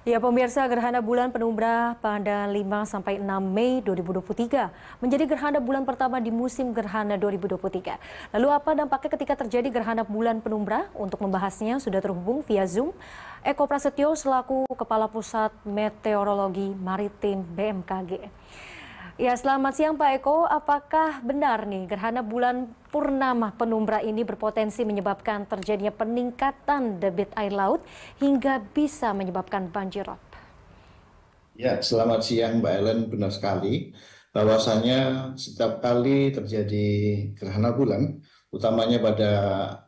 Ya pemirsa, gerhana bulan penumbra pada 5 sampai 6 Mei 2023 menjadi gerhana bulan pertama di musim gerhana 2023. Lalu apa dampaknya ketika terjadi gerhana bulan penumbra? Untuk membahasnya sudah terhubung via Zoom Eko Prasetyo selaku Kepala Pusat Meteorologi Maritim BMKG. Ya, selamat siang Pak Eko. Apakah benar nih gerhana bulan purnama penumbra ini berpotensi menyebabkan terjadinya peningkatan debit air laut hingga bisa menyebabkan banjir rob? Ya, selamat siang Mbak Ellen. Benar sekali bahwasanya setiap kali terjadi gerhana bulan, utamanya pada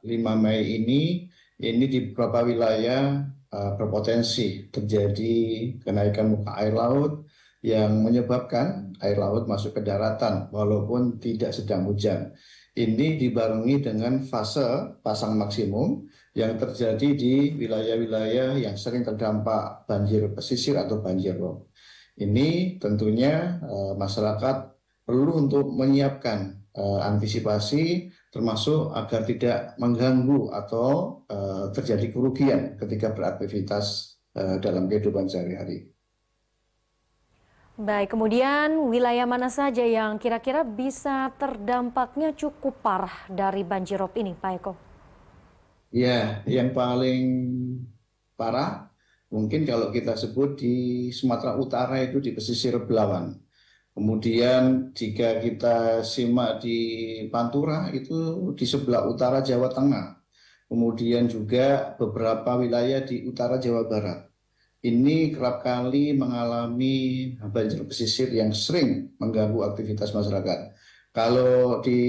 5 Mei ini, ini di beberapa wilayah eh, berpotensi terjadi kenaikan muka air laut, yang menyebabkan air laut masuk ke daratan walaupun tidak sedang hujan. Ini dibarengi dengan fase pasang maksimum yang terjadi di wilayah-wilayah yang sering terdampak banjir pesisir atau banjir rob. Ini tentunya uh, masyarakat perlu untuk menyiapkan uh, antisipasi termasuk agar tidak mengganggu atau uh, terjadi kerugian ketika beraktivitas uh, dalam kehidupan sehari-hari. Baik, kemudian wilayah mana saja yang kira-kira bisa terdampaknya cukup parah dari banjirop ini, Pak Eko? Ya, yang paling parah mungkin kalau kita sebut di Sumatera Utara itu di pesisir Belawan. Kemudian jika kita simak di Pantura itu di sebelah utara Jawa Tengah. Kemudian juga beberapa wilayah di utara Jawa Barat ini kerap kali mengalami banjir pesisir yang sering mengganggu aktivitas masyarakat. Kalau di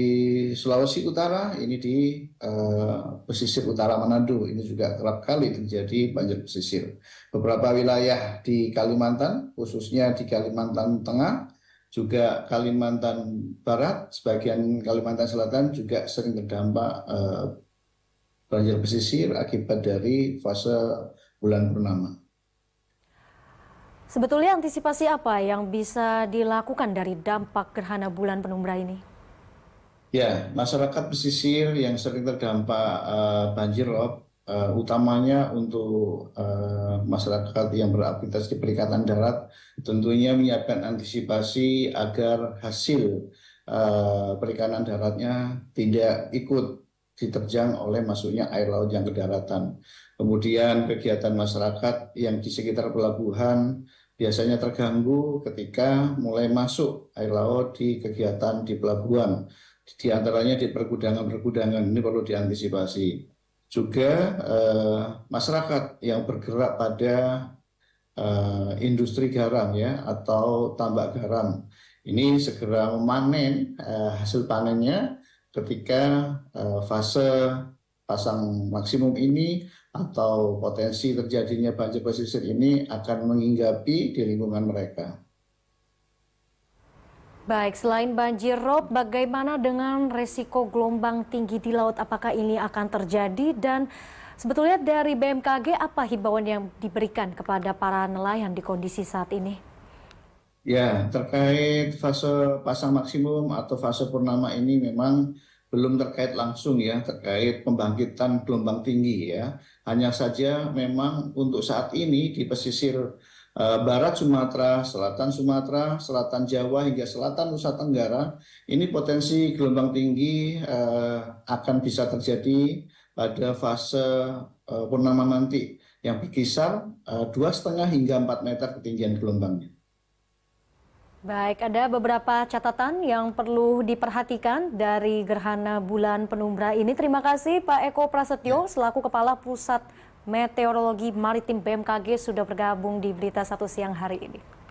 Sulawesi Utara, ini di uh, pesisir utara Manado, ini juga kerap kali terjadi banjir pesisir. Beberapa wilayah di Kalimantan, khususnya di Kalimantan Tengah, juga Kalimantan Barat, sebagian Kalimantan Selatan juga sering terdampak uh, eh, banjir pesisir akibat dari fase bulan purnama. Sebetulnya antisipasi apa yang bisa dilakukan dari dampak gerhana bulan penumbra ini? Ya, masyarakat pesisir yang sering terdampak uh, banjir rob, uh, utamanya untuk uh, masyarakat yang beraktivitas di perikatan darat, tentunya menyiapkan antisipasi agar hasil uh, perikanan daratnya tidak ikut diterjang oleh masuknya air laut yang ke daratan. Kemudian kegiatan masyarakat yang di sekitar pelabuhan biasanya terganggu ketika mulai masuk air laut di kegiatan di pelabuhan, di antaranya di pergudangan-pergudangan ini perlu diantisipasi. Juga eh, masyarakat yang bergerak pada eh, industri garam ya atau tambak garam ini segera memanen eh, hasil panennya ketika eh, fase pasang maksimum ini atau potensi terjadinya banjir pesisir ini akan menghinggapi di lingkungan mereka. Baik, selain banjir rob, bagaimana dengan resiko gelombang tinggi di laut? Apakah ini akan terjadi dan sebetulnya dari BMKG apa himbauan yang diberikan kepada para nelayan di kondisi saat ini? Ya, terkait fase pasang maksimum atau fase purnama ini memang belum terkait langsung ya terkait pembangkitan gelombang tinggi ya. Hanya saja memang untuk saat ini di pesisir eh, barat Sumatera, selatan Sumatera, selatan Jawa hingga selatan Nusa Tenggara, ini potensi gelombang tinggi eh, akan bisa terjadi pada fase eh, purnama nanti yang berkisar dua setengah hingga 4 meter ketinggian gelombangnya. Baik, ada beberapa catatan yang perlu diperhatikan dari gerhana bulan penumbra ini. Terima kasih Pak Eko Prasetyo ya. selaku Kepala Pusat Meteorologi Maritim BMKG sudah bergabung di Berita Satu Siang hari ini.